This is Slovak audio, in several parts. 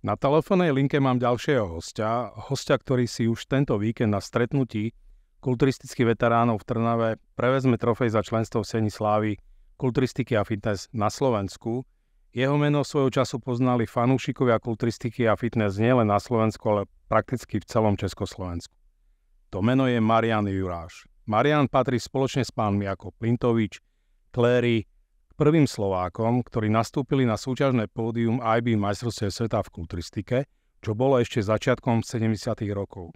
Na telefónnej linke mám ďalšieho hostia, hostia, ktorý si už tento víkend na stretnutí kulturistických veteránov v Trnave prevezme trofej za členstvo v Sieni Slávy kulturistiky a fitness na Slovensku. Jeho meno svojho času poznali fanúšikovia kulturistiky a fitness nielen na Slovensku, ale prakticky v celom Československu. To meno je Marian Juráš. Marian patrí spoločne s pánmi ako Plintovič, Kléry, prvým Slovákom, ktorí nastúpili na súťažné pódium IB majstrovstve sveta v kulturistike, čo bolo ešte začiatkom 70. rokov.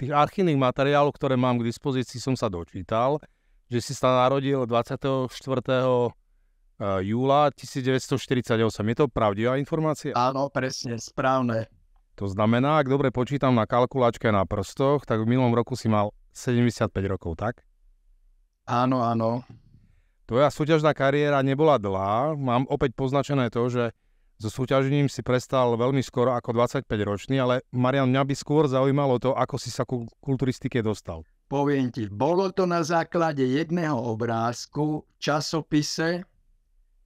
Tých archívnych materiálov, ktoré mám k dispozícii, som sa dočítal, že si sa narodil 24. E, júla 1948. Je to pravdivá informácia? Áno, presne, správne. To znamená, ak dobre počítam na kalkulačke na prstoch, tak v minulom roku si mal 75 rokov, tak? Áno, áno. Tvoja súťažná kariéra nebola dlhá. Mám opäť poznačené to, že so súťažením si prestal veľmi skoro ako 25-ročný, ale Marian, mňa by skôr zaujímalo to, ako si sa ku kulturistike dostal. Poviem ti, bolo to na základe jedného obrázku v časopise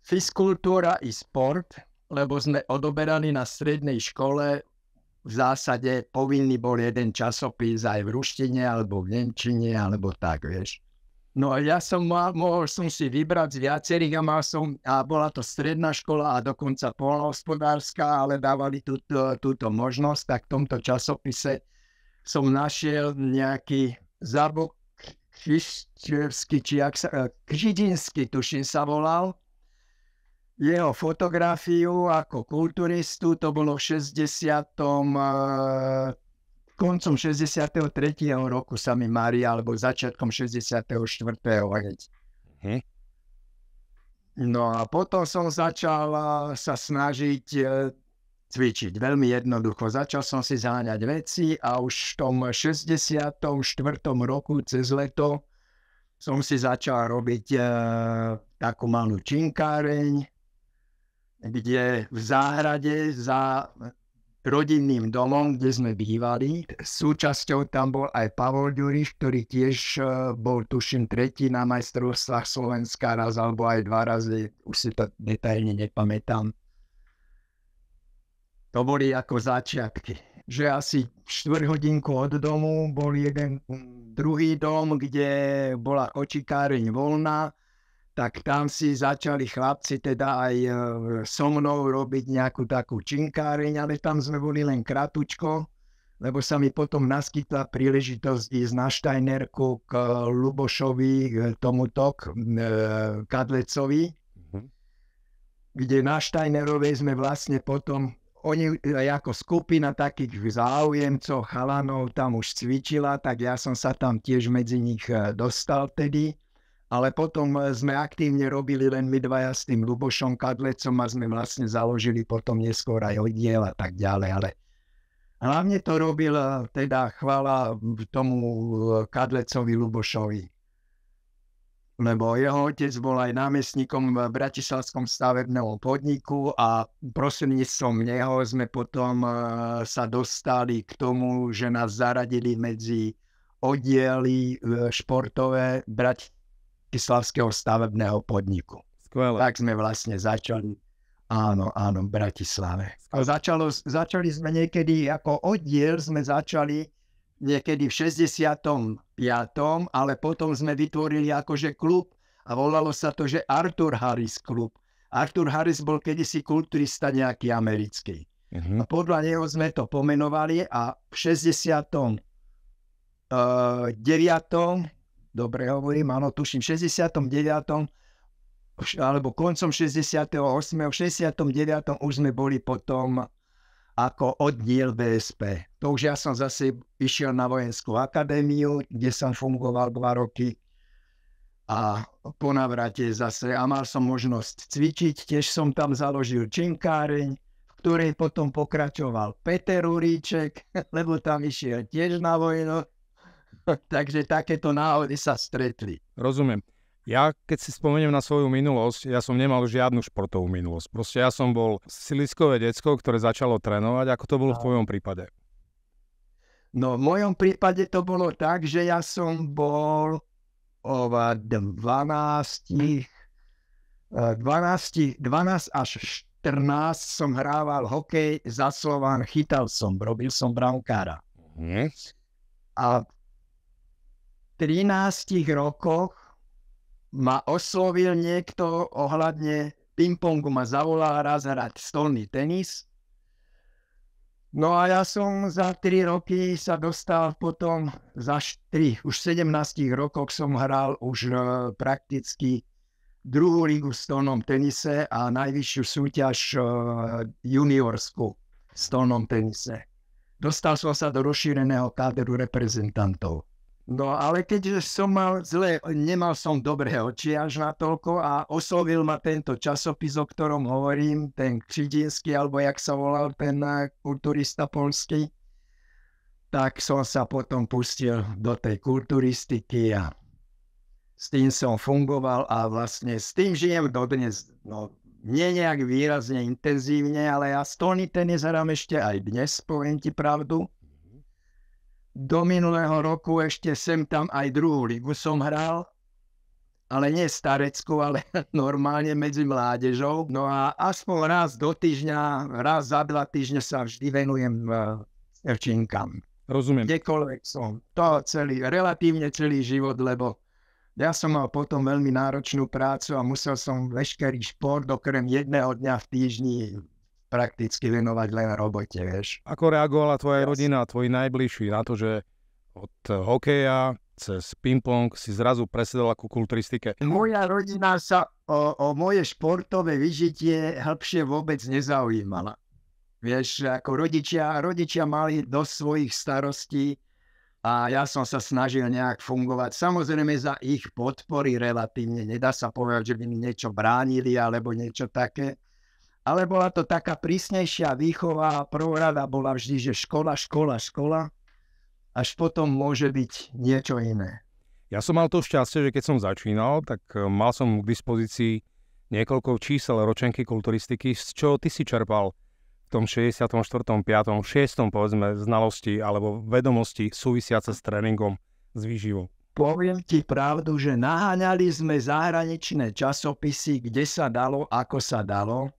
Fiskultúra i sport, lebo sme odoberali na strednej škole v zásade povinný bol jeden časopis aj v ruštine, alebo v nemčine, alebo tak, vieš. No a ja som mal, mohol som si vybrať z viacerých a mal som, a bola to stredná škola a dokonca polnohospodárska, ale dávali tú, tú, túto možnosť, tak v tomto časopise som našiel nejaký zábok Krištievský, či jak sa, e, Křidinský, tuším sa volal, jeho fotografiu ako kulturistu, to bolo v 60 koncom 63. roku sa mi marí, alebo začiatkom 64. hneď. Hm? No a potom som začal eh, sa snažiť eh, cvičiť. Veľmi jednoducho. Začal som si záňať veci a už v tom 64. roku cez leto som si začal robiť e, takú malú činkáreň, kde v záhrade za rodinným domom, kde sme bývali. Súčasťou tam bol aj Pavol Ďuriš, ktorý tiež e, bol, tuším, tretí na majstrovstvách Slovenska raz alebo aj dva razy, už si to detailne nepamätám. To boli ako začiatky, že asi hodinku od domu bol jeden druhý dom, kde bola očikáreň voľná, tak tam si začali chlapci teda aj e, so mnou robiť nejakú takú činkáreň, ale tam sme boli len kratučko, lebo sa mi potom naskytla príležitosť ísť na Štajnerku k e, Lubošovi, k e, tomuto, k Kadlecovi, mhm. kde na Štajnerovej sme vlastne potom oni ako skupina takých záujemcov, chalanov tam už cvičila, tak ja som sa tam tiež medzi nich dostal tedy ale potom e, sme aktívne robili len my dvaja s tým Lubošom Kadlecom a sme vlastne založili potom neskôr aj oddiel a tak ďalej, ale hlavne to robil e, teda chvala tomu e, Kadlecovi Lubošovi, lebo jeho otec bol aj námestníkom v Bratislavskom stavebnom podniku a som neho sme potom sa dostali k tomu, že nás zaradili medzi oddiely športové Bratislavské Bratislavského stavebného podniku. Skvelé. Tak sme vlastne začali. Áno, áno, v Bratislave. A začalo, začali sme niekedy, ako oddiel sme začali niekedy v 65. ale potom sme vytvorili akože klub a volalo sa to, že Arthur Harris klub. Arthur Harris bol kedysi kulturista nejaký americký. Uh-huh. A podľa neho sme to pomenovali a v 69 dobre hovorím, áno, tuším, v 69. alebo koncom 68. 69. už sme boli potom ako oddiel BSP. To už ja som zase išiel na vojenskú akadémiu, kde som fungoval dva roky a po navrate zase a mal som možnosť cvičiť. Tiež som tam založil činkáreň, v ktorej potom pokračoval Peter Uríček, lebo tam išiel tiež na vojnu. Takže takéto náhody sa stretli. Rozumiem. Ja keď si spomeniem na svoju minulosť, ja som nemal žiadnu športovú minulosť. Proste ja som bol siliskové decko, ktoré začalo trénovať. Ako to bolo v tvojom prípade? No v mojom prípade to bolo tak, že ja som bol o 12, 12, 12 až 14 som hrával hokej za Slován, chytal som, robil som brankára. Hm? A 13 rokoch ma oslovil niekto ohľadne pingpongu, ma zavolal raz hrať stolný tenis. No a ja som za 3 roky sa dostal potom, za 3, už 17 rokoch som hral už e, prakticky druhú ligu v stolnom tenise a najvyššiu súťaž e, juniorskú v stolnom tenise. Dostal som sa do rozšíreného káderu reprezentantov. No ale keďže som mal zle, nemal som dobré oči až natoľko a oslovil ma tento časopis, o ktorom hovorím, ten Křidinský, alebo jak sa volal ten eh, kulturista polský, tak som sa potom pustil do tej kulturistiky a s tým som fungoval a vlastne s tým žijem dodnes. No, nie nejak výrazne intenzívne, ale ja stolný tenis hrám ešte aj dnes, poviem ti pravdu do minulého roku ešte sem tam aj druhú ligu som hral, ale nie starecku, ale normálne medzi mládežou. No a aspoň raz do týždňa, raz za dva týždne sa vždy venujem devčinkám. E, Rozumiem. Kdekoľvek som. To celý, relatívne celý život, lebo ja som mal potom veľmi náročnú prácu a musel som veškerý šport okrem jedného dňa v týždni prakticky venovať len robote, vieš. Ako reagovala tvoja Jasne. rodina, tvoji najbližší na to, že od hokeja cez ping-pong si zrazu presedala ku kulturistike? Moja rodina sa o, o moje športové vyžitie hĺbšie vôbec nezaujímala. Vieš, ako rodičia, rodičia mali do svojich starostí a ja som sa snažil nejak fungovať. Samozrejme za ich podpory relatívne. Nedá sa povedať, že by mi niečo bránili alebo niečo také ale bola to taká prísnejšia výchova a prorada bola vždy, že škola, škola, škola, až potom môže byť niečo iné. Ja som mal to šťastie, že keď som začínal, tak e, mal som k dispozícii niekoľko čísel ročenky kulturistiky, z čoho ty si čerpal v tom 64., 5., 6. povedzme znalosti alebo vedomosti súvisiace s tréningom, s výživou? Poviem ti pravdu, že naháňali sme zahraničné časopisy, kde sa dalo, ako sa dalo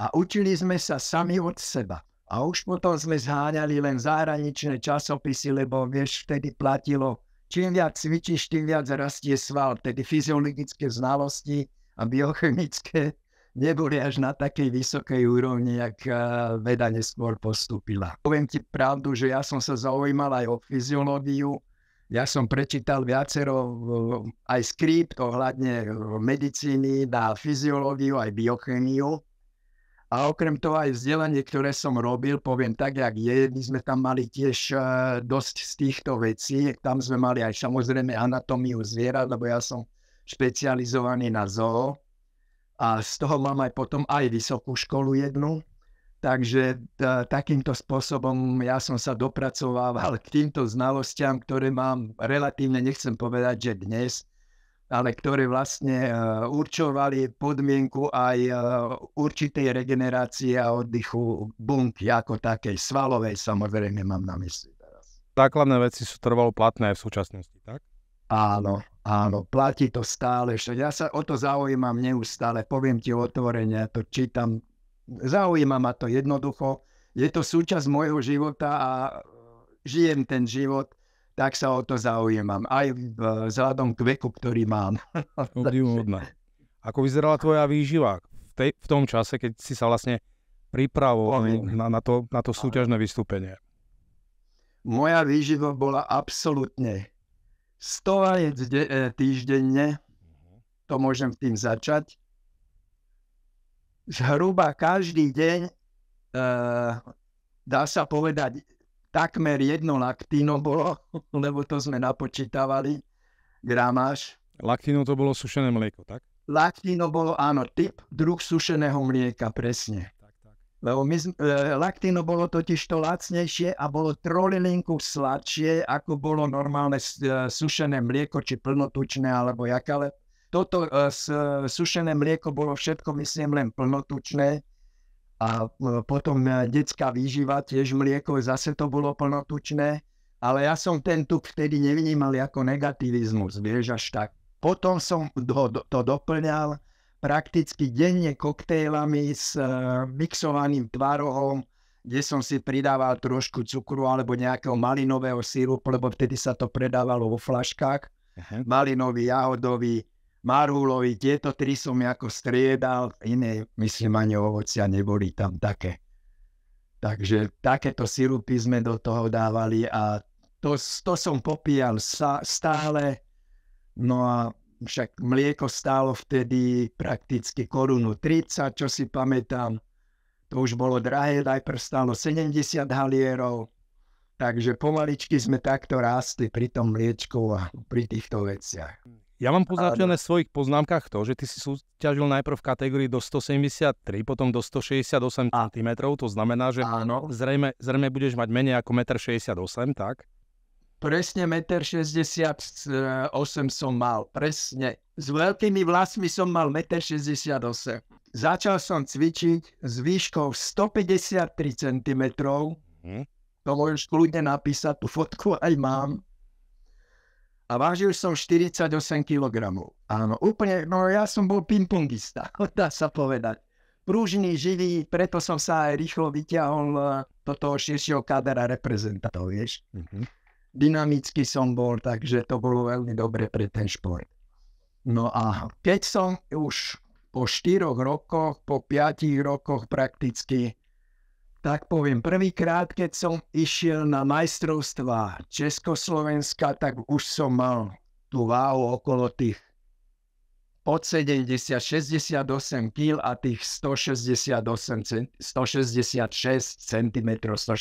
a učili sme sa sami od seba. A už potom sme zháňali len zahraničné časopisy, lebo vieš, vtedy platilo, čím viac cvičíš, tým viac rastie sval. Tedy fyziologické znalosti a biochemické neboli až na takej vysokej úrovni, jak eh, veda neskôr postúpila. Poviem ti pravdu, že ja som sa zaujímal aj o fyziológiu. Ja som prečítal viacero eh, aj skript ohľadne eh, medicíny, na fyziológiu, aj biochemiu a okrem toho aj vzdelanie, ktoré som robil, poviem tak, jak je, my sme tam mali tiež eh, dosť z týchto vecí. Tam sme mali aj samozrejme anatómiu zvierat, lebo ja som špecializovaný na zoo. A z toho mám aj potom aj vysokú školu jednu. Takže eh, takýmto spôsobom ja som sa dopracovával k týmto znalostiam, ktoré mám relatívne, nechcem povedať, že dnes, ale ktoré vlastne e, určovali podmienku aj e, určitej regenerácie a oddychu bunky ako takej, svalovej samozrejme mám na mysli teraz. Základné veci sú trvalo platné aj v súčasnosti, tak? Áno, áno, platí to stále. Ja sa o to zaujímam neustále, poviem ti otvorene, to čítam. Zaujíma ma to jednoducho. Je to súčasť môjho života a e, žijem ten život tak sa o to zaujímam. Aj vzhľadom k veku, ktorý mám. Obdivuhodné. No, Ako vyzerala tvoja výživa v, tej, v tom čase, keď si sa vlastne pripravoval na, na, to, na to súťažné vystúpenie? Moja výživa bola absolútne 100 vajec e, týždenne, mhm. to môžem tým začať. Zhruba každý deň, e, dá sa povedať, takmer jedno laktíno bolo, lebo to sme napočítavali, gramáž. Laktíno to bolo sušené mlieko, tak? Laktíno bolo, áno, typ, druh sušeného mlieka, presne. Tak, Lebo my, e, laktino bolo totiž to lacnejšie a bolo trolilinku sladšie, ako bolo normálne e, sušené mlieko, či plnotučné, alebo jaká, ale toto e, e, sušené mlieko bolo všetko, myslím, len plnotučné, a e, potom e, detská výživa, tiež mlieko, zase to bolo plnotučné. Ale ja som ten tuk vtedy nevnímal ako negativizmus, vieš, až tak. Potom som to, to doplňal prakticky denne koktejlami s uh, mixovaným tvarohom, kde som si pridával trošku cukru alebo nejakého malinového sírupu, lebo vtedy sa to predávalo vo flaškách. Uh-huh. Malinový, jahodový, Marhulovi, tieto tri som ako striedal, iné, myslím, ani ovocia neboli tam také. Takže takéto sirupy sme do toho dávali a to, to som popíjal sa, stále. No a však mlieko stálo vtedy prakticky korunu 30, čo si pamätám. To už bolo drahé, najprv stálo 70 halierov. Takže pomaličky sme takto rástli pri tom mliečku a pri týchto veciach. Ja mám poznačené v svojich poznámkach to, že ty si súťažil najprv v kategórii do 173, potom do 168 a. cm, to znamená, že áno. Zrejme, zrejme budeš mať menej ako 1,68 m, tak? Presne 1,68 m som mal, presne. S veľkými vlasmi som mal 1,68 m. Začal som cvičiť s výškou 153 cm. Hm? To môžeš kľudne napísať, tú fotku aj mám a vážil som 48 kg. Áno, úplne, no ja som bol pingpongista, dá sa povedať. Prúžný, živý, preto som sa aj rýchlo vyťahol e, do toho širšieho kadra reprezentantov, vieš. Mm-hmm. Dynamicky som bol, takže to bolo veľmi dobre pre ten šport. No a keď som už po 4 rokoch, po 5 rokoch prakticky tak poviem, prvýkrát, keď som išiel na majstrovstvá Československa, tak už som mal tú váhu okolo tých od 70, 68 kg a tých 168, 166 cm, 165,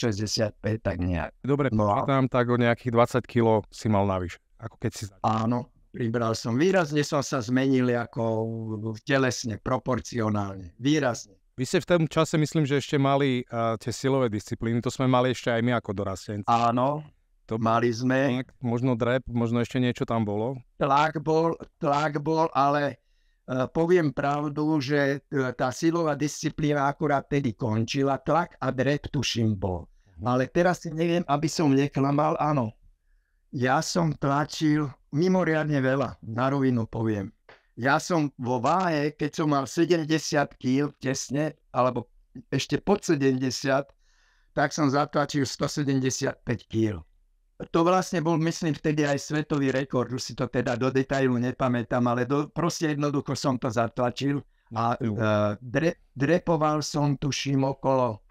tak nejak. Dobre, no tam tak o nejakých 20 kg si mal navyše, ako keď si... Áno, pribral som. Výrazne som sa zmenil ako telesne, proporcionálne. Výrazne. Vy ste v tom čase, myslím, že ešte mali uh, tie silové disciplíny, to sme mali ešte aj my ako dorastenci. Áno, to mali sme. Tlak, možno drep, možno ešte niečo tam bolo. Tlak bol, tlak bol, ale uh, poviem pravdu, že e, tá silová disciplína akurát tedy končila. Tlak a drep tuším bol. Mhm. Ale teraz si neviem, aby som neklamal, áno. Ja som tlačil mimoriadne veľa, na rovinu poviem ja som vo váhe, keď som mal 70 kg tesne, alebo ešte pod 70, tak som zatlačil 175 kg. To vlastne bol, myslím, vtedy aj svetový rekord, už si to teda do detailu nepamätám, ale do, proste jednoducho som to zatlačil a uh, eh, dre, drepoval som, tuším, okolo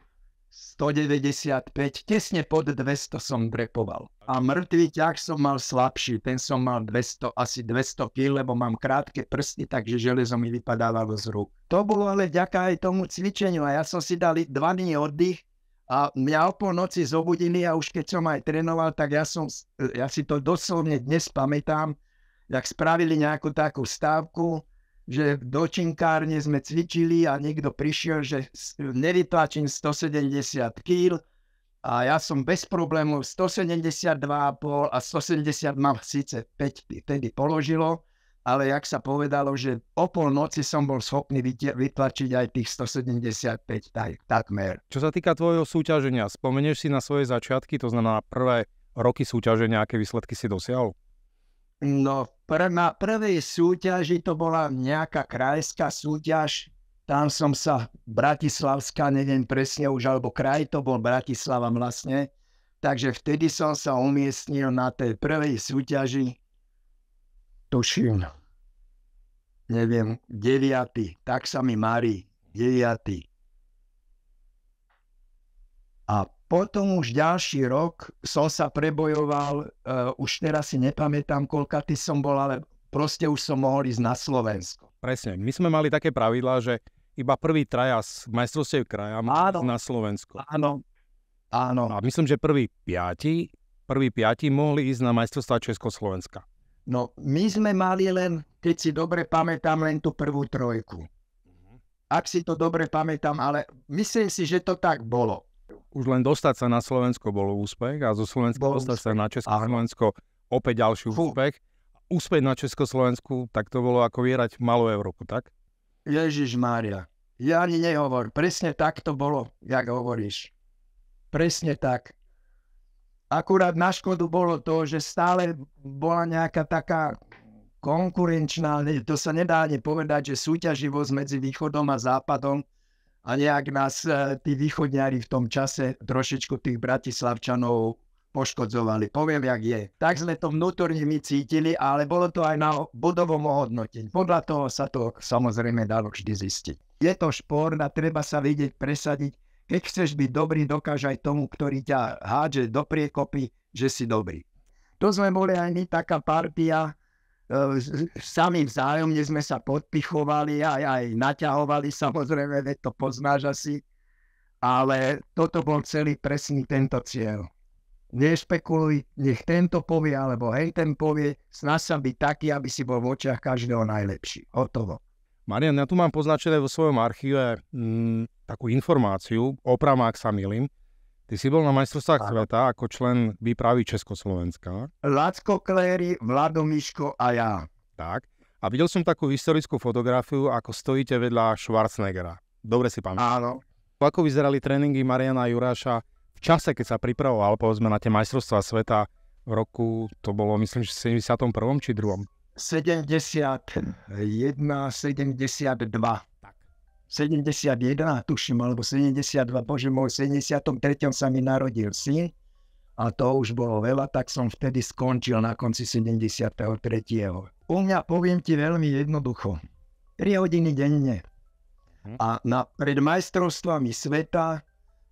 195, tesne pod 200 som drepoval. A mŕtvý ťah som mal slabší, ten som mal 200, asi 200 kg, lebo mám krátke prsty, takže železo mi vypadávalo z rúk. To bolo ale vďaka aj tomu cvičeniu a ja som si dal 2 dní oddych a mňa o noci zobudili a už keď som aj trénoval, tak ja, som, ja si to doslovne dnes pamätám, jak spravili nejakú takú stávku, že v dočinkárne sme cvičili a niekto prišiel, že nevytlačím 170 kg a ja som bez problémov 172,5 a 170 mám síce 5 vtedy položilo, ale jak sa povedalo, že o pol noci som bol schopný vytlačiť aj tých 175 tak, takmer. Čo sa týka tvojho súťaženia, spomenieš si na svoje začiatky, to znamená prvé roky súťaženia, aké výsledky si dosiahol? No, pr- na prvej súťaži, to bola nejaká krajská súťaž, tam som sa Bratislavská, neviem presne už, alebo kraj to bol Bratislava vlastne, takže vtedy som sa umiestnil na tej prvej súťaži, tuším, neviem, 9. Tak sa mi marí, 9. A potom už ďalší rok som sa prebojoval, uh, už teraz si nepamätám, koľka ty som bol, ale proste už som mohol ísť na Slovensko. Presne, my sme mali také pravidlá, že iba prvý traja z majstrovstiev kraja áno, na Slovensko. Áno, áno. A myslím, že prvý piati, prvý piati mohli ísť na majstrovstvá Československa. No, my sme mali len, keď si dobre pamätám, len tú prvú trojku. Mhm. Ak si to dobre pamätám, ale myslím si, že to tak bolo už len dostať sa na Slovensko bol úspech a zo Slovenska bol dostať úspech. sa na Československo opäť ďalší Fú. úspech. Úspech na Československu, tak to bolo ako vierať malú Európu, tak? Ježiš Mária, ja ani nehovor. Presne tak to bolo, jak hovoríš. Presne tak. Akurát na škodu bolo to, že stále bola nejaká taká konkurenčná, to sa nedá ani povedať, že súťaživosť medzi východom a západom, a nejak nás e, tí východňari v tom čase trošičku tých bratislavčanov poškodzovali. Poviem, jak je. Tak sme to vnútorne my cítili, ale bolo to aj na bodovom ohodnotení. Podľa toho sa to samozrejme dalo vždy zistiť. Je to špor a treba sa vedieť presadiť. Keď chceš byť dobrý, dokáž aj tomu, ktorý ťa hádže do priekopy, že si dobrý. To sme boli aj my taká partia, E, sami vzájomne sme sa podpichovali aj, aj naťahovali samozrejme, veď to poznáš asi. Ale toto bol celý presný tento cieľ. Nešpekuluj, nech tento povie, alebo hej ten povie, snaž sa byť taký, aby si bol v očiach každého najlepší. Hotovo. Marian, ja tu mám poznačené vo svojom archíve m, mm, takú informáciu, opravám, ak sa milím, Ty si bol na majstrovstvách sveta ako člen výpravy Československa. Lacko Kléry, Vlado Miško a ja. Tak. A videl som takú historickú fotografiu, ako stojíte vedľa Schwarzeneggera. Dobre si pamätám. Áno. Ako vyzerali tréningy Mariana Juráša v čase, keď sa pripravoval, povedzme, na tie majstrovstvá sveta v roku, to bolo myslím, že 71. či 2. 71, 72. 71, tuším, alebo 72, bože môj, v 73. sa mi narodil syn a to už bolo veľa, tak som vtedy skončil na konci 73. U mňa poviem ti veľmi jednoducho. 3 hodiny denne. Mhm. A na, pred majstrovstvami sveta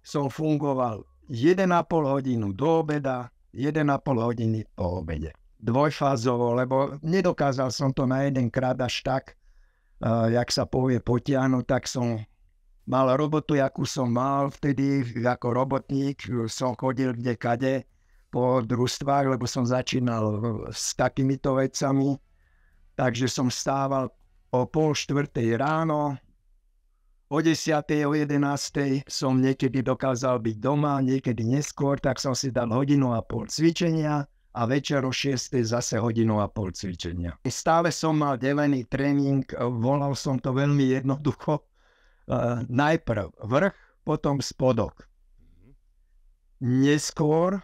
som fungoval 1,5 hodinu do obeda, 1,5 hodiny po obede. Dvojfázovo, lebo nedokázal som to na jeden krát až tak, jak sa povie, potiahnuť, tak som mal robotu, akú som mal vtedy ako robotník. Som chodil kde kade po družstvách, lebo som začínal s takýmito vecami. Takže som stával o pol štvrtej ráno, o 10. o jedenástej som niekedy dokázal byť doma, niekedy neskôr, tak som si dal hodinu a pol cvičenia a večer o 6 zase hodinu a pol cvičenia. Stále som mal delený tréning, volal som to veľmi jednoducho. E, najprv vrch, potom spodok. Mhm. Neskôr,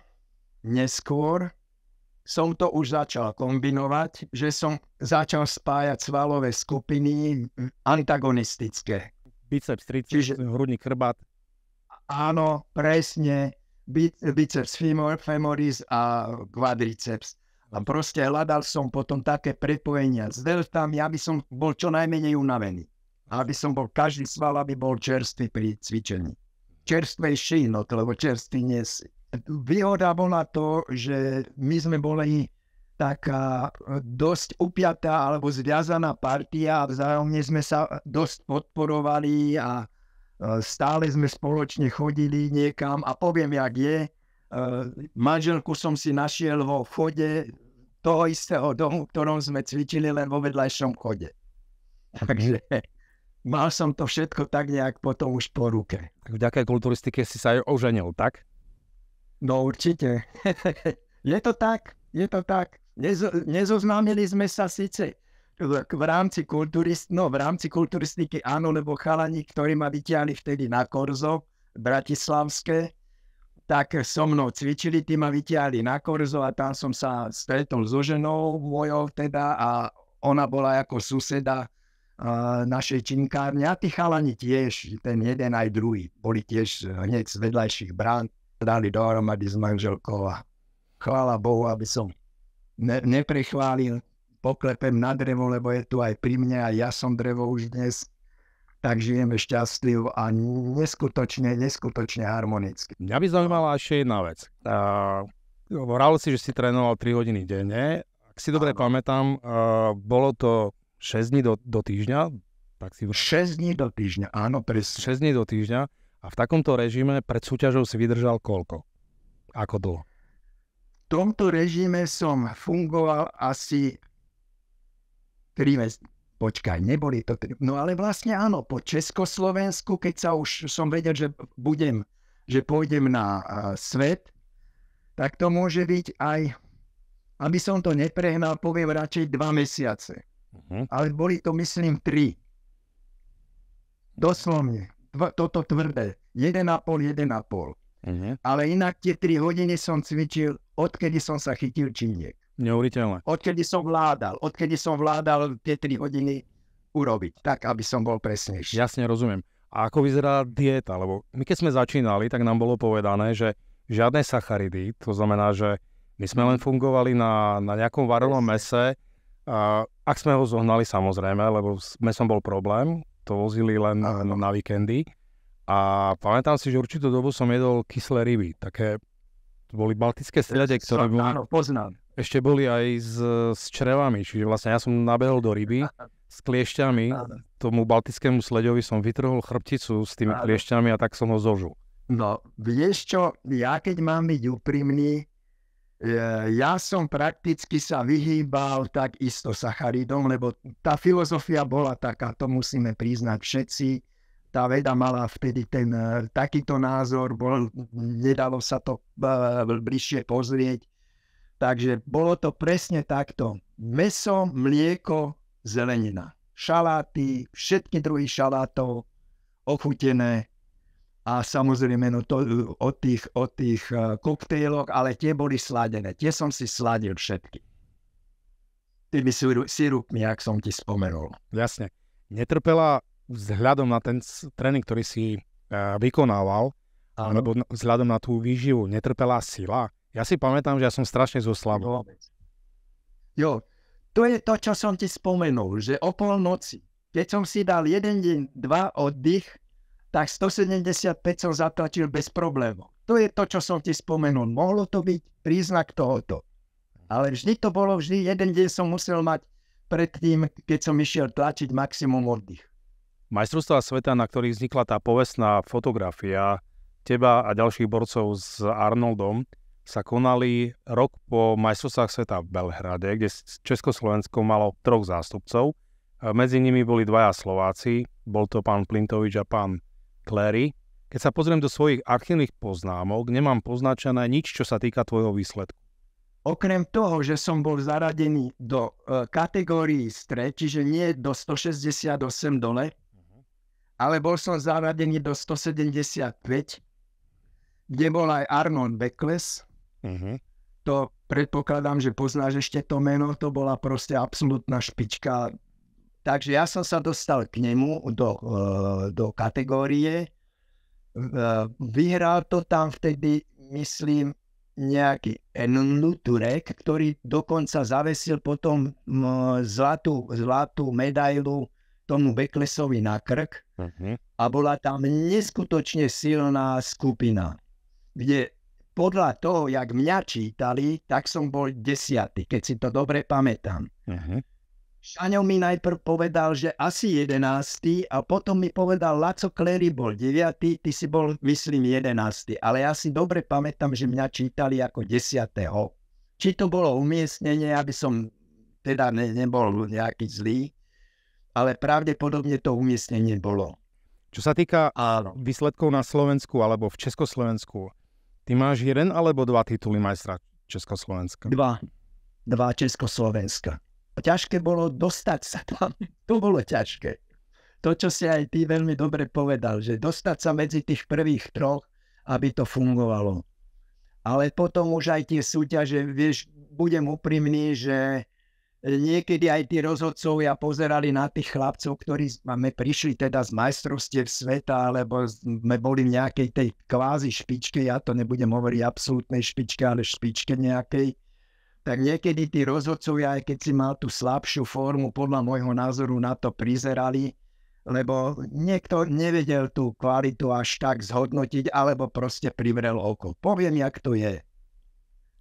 neskôr som to už začal kombinovať, že som začal spájať svalové skupiny antagonistické. Biceps, triceps, hrudník, chrbát. Áno, presne, biceps femor, femoris a quadriceps. A proste hľadal som potom také prepojenia s deltami, aby som bol čo najmenej unavený. Aby som bol, každý sval, aby bol čerstvý pri cvičení. Čerstvejší, no lebo čerstvý nie si. Výhoda bola to, že my sme boli taká e, dosť upiatá alebo zviazaná partia a vzájomne sme sa dosť podporovali a stále sme spoločne chodili niekam a poviem, jak je. E, manželku som si našiel vo chode toho istého domu, v ktorom sme cvičili len vo vedľajšom chode. Mhm. Takže mal som to všetko tak nejak potom už po ruke. Vďaka kulturistike si sa aj oženil, tak? No určite. je to tak, je to tak. Nezo, nezoznámili sme sa síce v rámci kulturist, no, v rámci kulturistiky áno, lebo chalani, ktorí ma vyťahli vtedy na korzo bratislavské, tak so mnou cvičili, tí ma vyťahli na korzo a tam som sa stretol so ženou mojou teda a ona bola ako suseda uh, našej činkárne a tí chalani tiež, ten jeden aj druhý, boli tiež hneď z vedľajších brán, dali dohromady s manželkou a chvála Bohu, aby som ne- neprechválil poklepem na drevo, lebo je tu aj pri mne a ja som drevo už dnes, tak žijeme šťastlivo a neskutočne, neskutočne harmonicky. Mňa by zaujímala ešte jedna vec. Uh, hovoril si, že si trénoval 3 hodiny denne. Ak si dobre pamätám, bolo to 6 dní do, do týždňa, tak si... 6 dní do týždňa, áno, presne. 6 dní do týždňa a v takomto režime pred súťažou si vydržal koľko? Ako dlho? V tomto režime som fungoval asi trimestr. Počkaj, neboli to tri... No ale vlastne áno, po Československu, keď sa už som vedel, že budem, že pôjdem na uh, svet, tak to môže byť aj, aby som to neprehnal, poviem radšej dva mesiace. Uh-huh. Ale boli to, myslím, tri. Doslovne. Dva, toto tvrdé. 1,5, 1,5. Uh-huh. Ale inak tie 3 hodiny som cvičil, odkedy som sa chytil činiek. Neuveriteľné. Odkedy som vládal, odkedy som vládal tie 3 hodiny urobiť, tak aby som bol presnejší. Jasne, rozumiem. A ako vyzerá dieta? Lebo my keď sme začínali, tak nám bolo povedané, že žiadne sacharidy, to znamená, že my sme len fungovali na, na nejakom varovom mese, a ak sme ho zohnali samozrejme, lebo s mesom bol problém, to vozili len na, na víkendy. A pamätám si, že určitú dobu som jedol kyslé ryby, také to boli baltické strede, ktoré boli... Áno, poznám ešte boli aj s, s črevami, čiže vlastne ja som nabehol do ryby s kliešťami, Áno. tomu baltickému sledovi som vytrhol chrbticu s tými Áno. kliešťami a tak som ho zožul. No, vieš čo, ja keď mám byť úprimný, e, ja som prakticky sa vyhýbal takisto sacharidom, lebo tá filozofia bola taká, to musíme priznať všetci. Tá veda mala vtedy ten e, takýto názor, bol, nedalo sa to e, bližšie pozrieť. Takže bolo to presne takto. Meso, mlieko, zelenina. Šaláty, všetky druhy šalátov, ochutené a samozrejme no to, e, o tých, o tých e, koktejloch, ale tie boli sladené. Tie som si sladil všetky. Tými sirupmi, ak som ti spomenul. Jasne. Netrpela vzhľadom na ten tréning, ktorý si e, vykonával, ano. alebo vzhľadom na tú výživu, netrpela sila? Ja si pamätám, že ja som strašne zoslabol. Jo, to je to, čo som ti spomenul, že o polnoci, keď som si dal jeden deň, dva oddych, tak 175 som zatlačil bez problémov. To je to, čo som ti spomenul. Mohlo to byť príznak tohoto. Ale vždy to bolo, vždy jeden deň som musel mať predtým, keď som išiel tlačiť maximum oddych. Majstrovstvá sveta, na ktorých vznikla tá povestná fotografia teba a ďalších borcov s Arnoldom, sa konali rok po majstrovstvách sveta v Belhrade, kde Československo malo troch zástupcov. E, medzi nimi boli dvaja Slováci, bol to pán Plintovič a pán Clary. Keď sa pozriem do svojich archívnych poznámok, nemám poznačené nič, čo sa týka tvojho výsledku. Okrem toho, že som bol zaradený do e, kategórií čiže nie do 168 dole, mhm. ale bol som zaradený do 175, kde bol aj Arnold Beckles, Uh-huh. To predpokladám, že poznáš ešte to meno, to bola proste absolútna špička. Takže ja som sa dostal k nemu do, e, do kategórie. E, vyhral to tam vtedy, myslím, nejaký Enlu Turek, ktorý dokonca zavesil potom zlatú, zlatú medailu tomu Beklesovi na krk uh-huh. a bola tam neskutočne silná skupina, kde podľa toho, jak mňa čítali, tak som bol desiatý, keď si to dobre pamätám. Uh-huh. Šaňo mi najprv povedal, že asi 11. a potom mi povedal, Laco Klery bol 9. ty si bol, myslím, 11. Ale ja si dobre pamätám, že mňa čítali ako 10. Či to bolo umiestnenie, aby som teda ne, nebol nejaký zlý, ale pravdepodobne to umiestnenie bolo. Čo sa týka Áno. výsledkov na Slovensku alebo v Československu, Ty máš jeden alebo dva tituly majstra Československa? Dva. Dva Československa. Ťažké bolo dostať sa tam. To bolo ťažké. To, čo si aj ty veľmi dobre povedal, že dostať sa medzi tých prvých troch, aby to fungovalo. Ale potom už aj tie súťaže, vieš, budem úprimný, že niekedy aj tí rozhodcovia pozerali na tých chlapcov, ktorí sme prišli teda z majstrovstiev sveta, alebo sme boli v nejakej tej kvázi špičke, ja to nebudem hovoriť absolútnej špičke, ale špičke nejakej, tak niekedy tí rozhodcovia, aj keď si mal tú slabšiu formu, podľa môjho názoru na to prizerali, lebo niekto nevedel tú kvalitu až tak zhodnotiť, alebo proste privrel oko. Poviem, jak to je.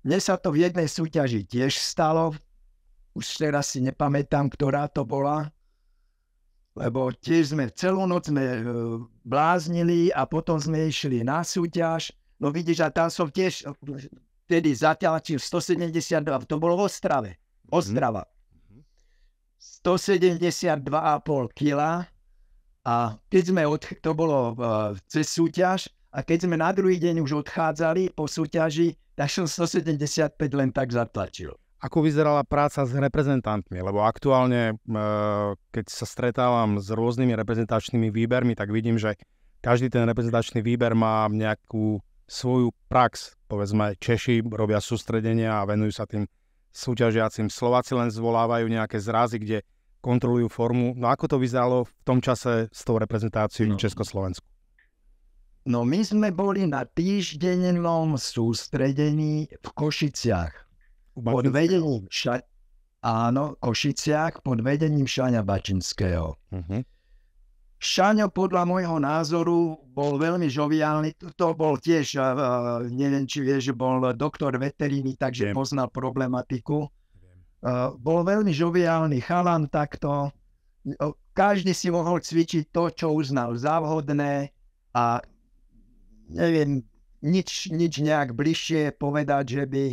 Mne sa to v jednej súťaži tiež stalo, už teraz si nepamätám, ktorá to bola, lebo tiež sme celú noc sme e, bláznili a potom sme išli na súťaž. No vidíš, a tam som tiež vtedy zatiačil 172, to bolo v Ostrave, mhm. Ostrava. Mm-hmm. 172,5 kg a keď sme, od, to bolo uh, cez súťaž, a keď sme na druhý deň už odchádzali po súťaži, tak som 175 len tak zatlačil ako vyzerala práca s reprezentantmi, lebo aktuálne, e, keď sa stretávam s rôznymi reprezentačnými výbermi, tak vidím, že každý ten reprezentačný výber má nejakú svoju prax. Povedzme, Češi robia sústredenia a venujú sa tým súťažiacim. Slováci len zvolávajú nejaké zrazy, kde kontrolujú formu. No ako to vyzeralo v tom čase s tou reprezentáciou no. v Československu? No my sme boli na týždennom sústredení v Košiciach pod vedením Ša... Áno, Košiciach pod vedením Šáňa Bačinského. Uh-huh. Mhm. Šaňo podľa môjho názoru bol veľmi žoviálny. To bol tiež, uh, neviem, či vieš, bol doktor veteríny, takže Viem. poznal problematiku. Uh, bol veľmi žoviálny chalan takto. Každý si mohol cvičiť to, čo uznal za vhodné a neviem, nič, nič nejak bližšie povedať, že by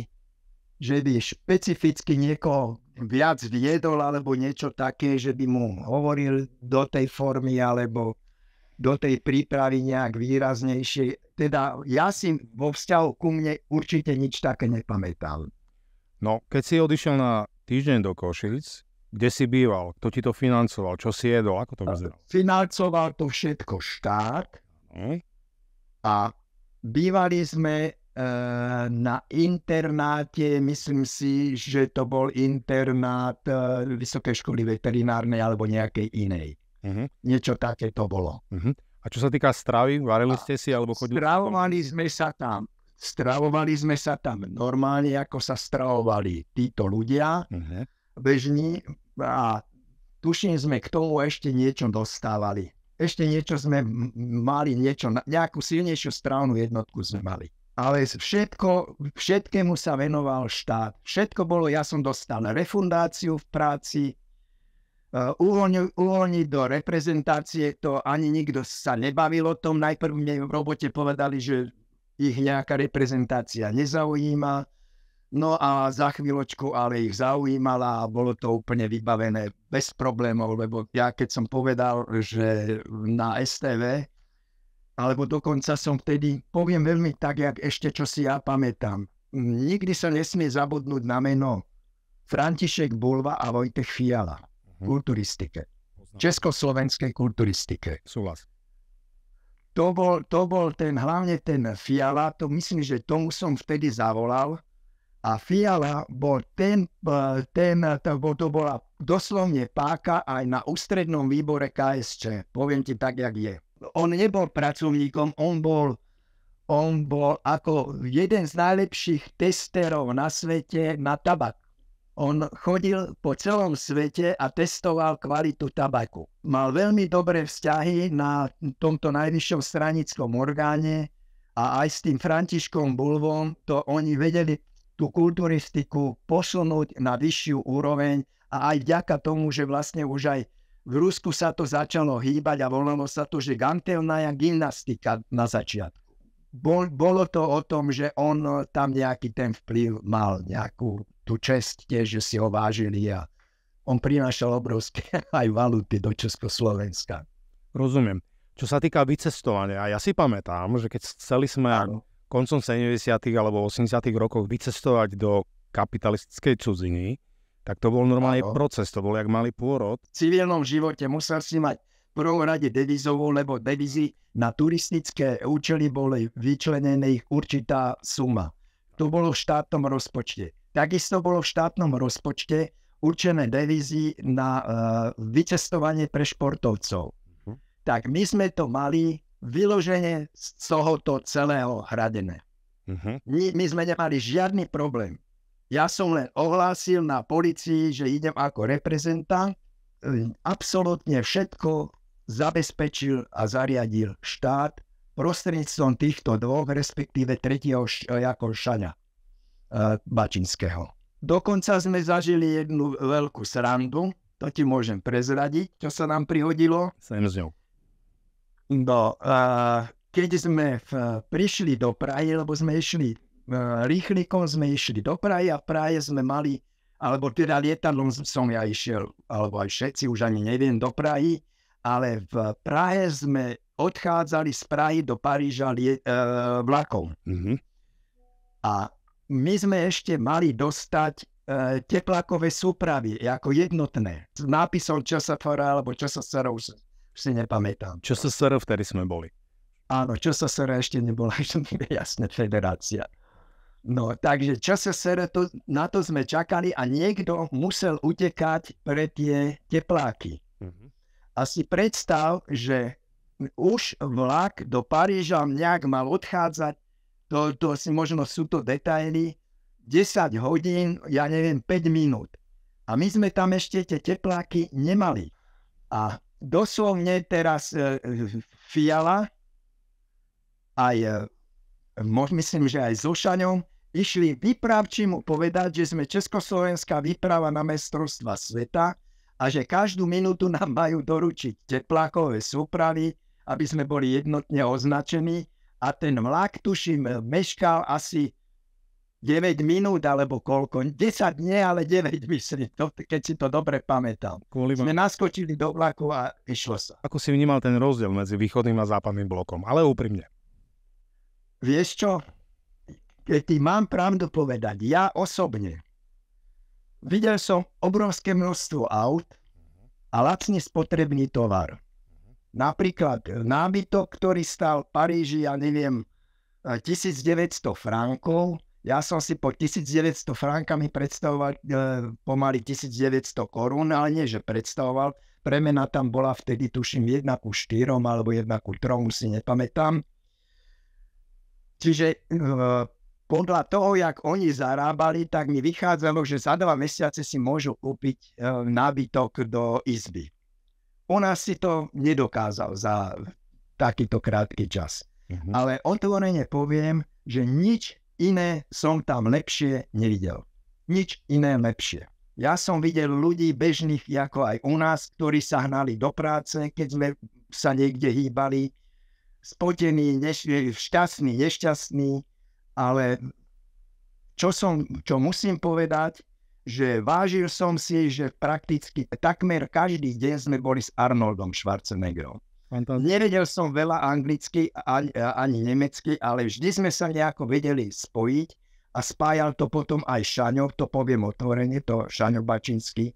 že by špecificky niekoho viac viedol alebo niečo také, že by mu hovoril do tej formy alebo do tej prípravy nejak výraznejšie. Teda ja si vo vzťahu ku mne určite nič také nepamätal. No, keď si odišiel na týždeň do Košic, kde si býval, kto ti to financoval, čo si jedol, ako to vyzeralo? Financoval to všetko štát hm? a bývali sme Eh, na internáte, myslím si, že to bol internát eh, Vysokej školy veterinárnej alebo nejakej inej. Uh-huh. Niečo také to bolo. Uh-huh. A čo sa týka stravy, varili ste si alebo chodili? Stravovali sme sa tam. Stravovali sme sa tam normálne, ako sa stravovali títo ľudia uh-huh. bežní a tuším sme k tomu ešte niečo dostávali. Ešte niečo sme mali, niečo, nejakú silnejšiu strávnu jednotku sme mali ale všetko, všetkému sa venoval štát. Všetko bolo, ja som dostal refundáciu v práci, e, uvoľniť uvoľni do reprezentácie, to ani nikto sa nebavil o tom. Najprv mne v robote povedali, že ich nejaká reprezentácia nezaujíma, no a za chvíľočku ale ich zaujímala a bolo to úplne vybavené bez problémov, lebo ja keď som povedal, že na STV alebo dokonca som vtedy, poviem veľmi tak, jak ešte čo si ja pamätám. Nikdy sa nesmie zabudnúť na meno František Bulva a Vojtech Fiala v mhm. kulturistike. Československej kulturistike. Súhlas. To bol, to bol ten, hlavne ten Fiala, to myslím, že tomu som vtedy zavolal, a Fiala bol ten, e, ten to, bol, to bola doslovne páka aj na ústrednom výbore KSČ. Poviem ti tak, jak je on nebol pracovníkom, on bol, on bol ako jeden z najlepších testerov na svete na tabak. On chodil po celom svete a testoval kvalitu tabaku. Mal veľmi dobré vzťahy na tomto najvyššom stranickom orgáne a aj s tým Františkom Bulvom to oni vedeli tú kulturistiku posunúť na vyššiu úroveň a aj vďaka tomu, že vlastne už aj v Rusku sa to začalo hýbať a volalo sa to, že gantelná gymnastika na začiatku. Bol, bolo to o tom, že on tam nejaký ten vplyv mal, nejakú tú čest tiež, že si ho vážili a on prinášal obrovské aj valuty do Československa. Rozumiem. Čo sa týka vycestovania, ja si pamätám, že keď chceli sme ano. koncom 70. alebo 80. rokov vycestovať do kapitalistickej cudziny, tak to bol normálny Áno. proces, to bol jak malý pôrod. V civilnom živote musel si mať v prvom rade devizovú, lebo devizy na turistické účely boli vyčlenené ich určitá suma. To bolo v štátnom rozpočte. Takisto bolo v štátnom rozpočte určené devizy na uh, vycestovanie pre športovcov. Uh-huh. Tak my sme to mali vyloženie z tohoto celého hradené. Uh-huh. My, my sme nemali žiadny problém. Ja som len ohlásil na policii, že idem ako reprezentant. Absolutne všetko zabezpečil a zariadil štát prostredníctvom týchto dvoch, respektíve tretieho e, ako Šaňa e, Bačinského. Dokonca sme zažili jednu veľkú srandu, to ti môžem prezradiť, čo sa nám prihodilo. Sem z ňou. No, keď sme prišli do Prahy, lebo sme išli Eh, rýchlikom sme išli do Prahy a v Prahe sme mali, alebo teda lietadlom som ja išiel, alebo aj všetci, už ani neviem, do Prahy, ale v Prahe sme odchádzali z Prahy do Paríža e, vlakom. Mm-hmm. A my sme ešte mali dostať e, teplákové súpravy ako jednotné. S nápisom ČSFR alebo ČSSR už si nepamätám. ČSSR vtedy sme boli. Áno, ČSSR ešte nebola, ešte jasne, federácia. No, takže sere, to, na to sme čakali a niekto musel utekať pre tie tepláky. Mm-hmm. A si predstav, že už vlak do Paríža nejak mal odchádzať, to, to si možno sú to detaily, 10 hodín, ja neviem, 5 minút. A my sme tam ešte tie tepláky nemali. A doslovne teraz e, e Fiala aj e, myslím, že aj so Šaňom, išli vyprávči mu povedať, že sme Československá výprava na mestrovstva sveta a že každú minútu nám majú doručiť teplákové súpravy, aby sme boli jednotne označení a ten vlak, tuším, meškal asi 9 minút alebo koľko, 10 dní, ale 9 myslím, to, keď si to dobre pamätám. Kvôli Sme naskočili do vlaku a išlo sa. Ako si vnímal ten rozdiel medzi východným a západným blokom, ale úprimne? vieš čo, keď ti mám pravdu povedať, ja osobne, videl som obrovské množstvo aut a lacne spotrebný tovar. Napríklad nábytok, ktorý stal v Paríži, ja neviem, 1900 eh, frankov, ja som si po 1900 frankami predstavoval e, pomaly 1900 korún, ale nie, že predstavoval. Premena tam bola vtedy, tuším, 1 ku 4 alebo 1 ku 3, si nepamätám. Čiže e, podľa toho, jak oni zarábali, tak mi vychádzalo, že za dva mesiace si môžu kúpiť e, nábytok do izby. U nás si to nedokázal za takýto krátky čas. Mhm. Ale otvorene poviem, že nič iné som tam lepšie nevidel. Nič iné lepšie. Ja som videl ľudí bežných, ako aj u nás, ktorí sa hnali do práce, keď sme sa niekde hýbali, spotený, neš- šťastný, nešťastný, ale čo, som, čo musím povedať, že vážil som si, že prakticky takmer každý deň sme boli s Arnoldom Schwarzeneggerom. Fantastic. Nevedel som veľa anglicky ani, ani nemecky, ale vždy sme sa nejako vedeli spojiť a spájal to potom aj Šaňov, to poviem otvorene, to Šaňo Bačinský,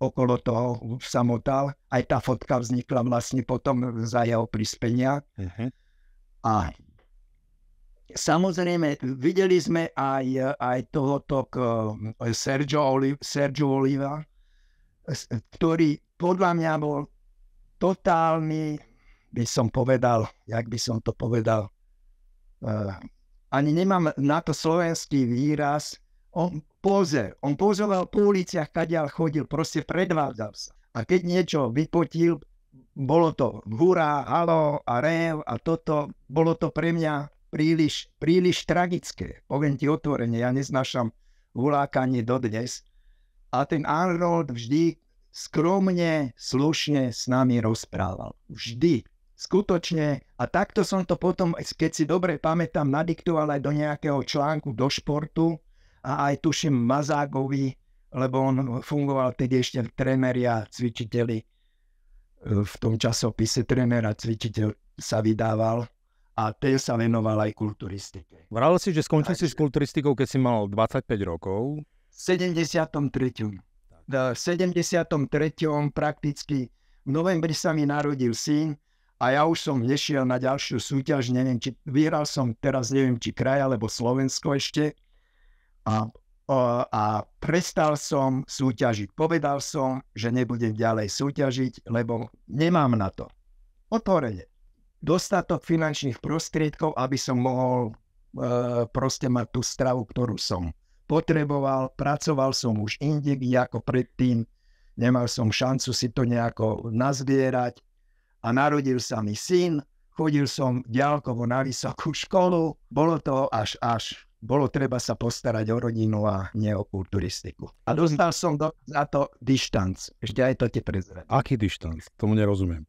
okolo toho samotal. Aj tá fotka vznikla vlastne potom za jeho prispenia. Uh-huh. A Samozrejme, videli sme aj, aj tohoto k, e, Sergio, Oliv, Sergio Oliva, ktorý podľa mňa bol totálny, by som povedal, jak by som to povedal, uh, ani nemám na to slovenský výraz, on pozer. On pozoroval po uliciach, kadiaľ chodil, proste predvádzal sa. A keď niečo vypotil, bolo to hurá, halo a rev a toto, bolo to pre mňa príliš, príliš tragické. Poviem ti otvorene, ja neznášam hulákanie dodnes. A ten Arnold vždy skromne, slušne s nami rozprával. Vždy. Skutočne. A takto som to potom, keď si dobre pamätám, nadiktoval aj do nejakého článku do športu, a aj tuším mazákovi, lebo on fungoval tedy ešte v trémeri a cvičiteli. V tom časopise tréner a cvičiteľ sa vydával a ten sa venoval aj kulturistike. Vral si, že skončil Takže. si s kulturistikou, keď si mal 25 rokov? V 73. V 73. prakticky v novembri sa mi narodil syn a ja už som nešiel na ďalšiu súťaž, neviem, či vyhral som teraz, neviem, či kraj alebo Slovensko ešte a, a, a prestal som súťažiť. Povedal som, že nebudem ďalej súťažiť, lebo nemám na to. Otvorene. Dostatok finančných prostriedkov, aby som mohol e, proste mať tú stravu, ktorú som potreboval. Pracoval som už inde, ako predtým. Nemal som šancu si to nejako nazbierať. A narodil sa mi syn, chodil som ďalkovo na vysokú školu. Bolo to až, až bolo treba sa postarať o rodinu a nie o kulturistiku. A dostal som do, za to dištanc. Ešte aj to ti prezradím. Aký dištanc? Tomu nerozumiem.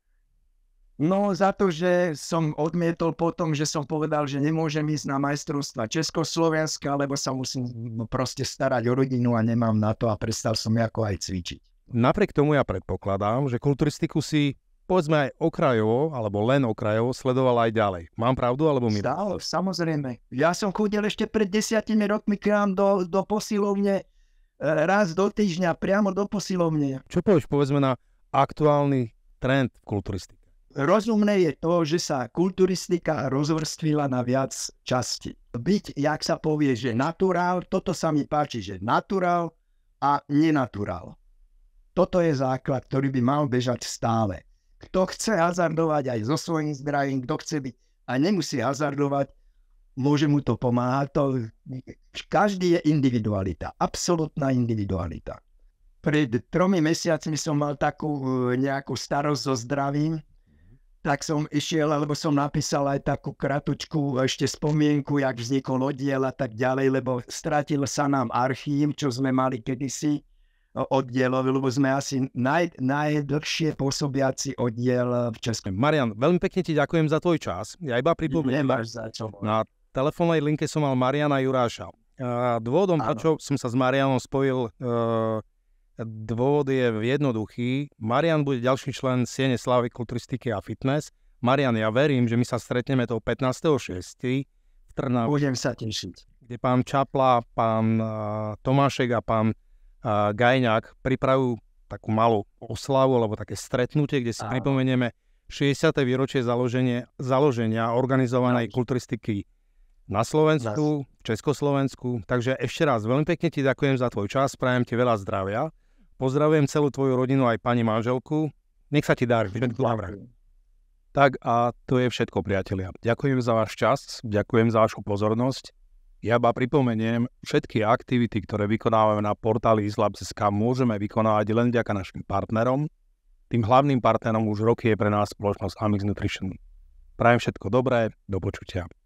No za to, že som odmietol potom, že som povedal, že nemôžem ísť na majstrovstva Československa, lebo sa musím no, proste starať o rodinu a nemám na to a prestal som ako aj cvičiť. Napriek tomu ja predpokladám, že kulturistiku si povedzme aj okrajovo, alebo len okrajovo, sledoval aj ďalej. Mám pravdu, alebo mi... Stále, samozrejme. Ja som chodil ešte pred desiatimi rokmi k nám do, do posilovne e, raz do týždňa, priamo do posilovne. Čo povieš, povedzme, na aktuálny trend v kulturistike? Rozumné je to, že sa kulturistika rozvrstvila na viac časti. Byť, jak sa povie, že naturál, toto sa mi páči, že naturál a nenaturál. Toto je základ, ktorý by mal bežať stále. Kto chce hazardovať aj so svojím zdravím, kto chce byť a nemusí hazardovať, môže mu to pomáhať. To, každý je individualita, absolútna individualita. Pred tromi mesiacmi som mal takú eh, nejakú starosť so zdravím, mhm. tak som išiel, alebo som napísal aj takú kratučku ešte spomienku, jak vznikol oddiel a tak ďalej, lebo stratil sa nám archív, čo sme mali kedysi No, oddielovi, no, lebo sme asi naj, najdlhšie pôsobiaci oddiel v Česku. Marian, veľmi pekne ti ďakujem za tvoj čas. Ja iba pripomínam. Na telefónnej linke som mal Mariana Juráša. A dôvodom, prečo som sa s Marianom spojil, e, dôvod je jednoduchý. Marian bude ďalší člen Siene Slavy kulturistiky a fitness. Marian, ja verím, že my sa stretneme toho 15.6. v Trnave. Budem sa tešiť. Kde pán Čapla, pán e, Tomášek a pán Gajňák pripravujú takú malú oslavu alebo také stretnutie, kde si Aha. pripomenieme 60. výročie založenie, založenia organizovanej kulturistiky na Slovensku, v Československu. Takže ešte raz veľmi pekne ti ďakujem za tvoj čas, prajem ti veľa zdravia. Pozdravujem celú tvoju rodinu aj pani manželku. Nech sa ti dá. všetko Tak a to je všetko, priatelia. Ďakujem za váš čas, ďakujem za vašu pozornosť. Ja iba pripomeniem, všetky aktivity, ktoré vykonávame na portáli islab.sk môžeme vykonávať len vďaka našim partnerom. Tým hlavným partnerom už roky je pre nás spoločnosť Amix Nutrition. Prajem všetko dobré, do počutia.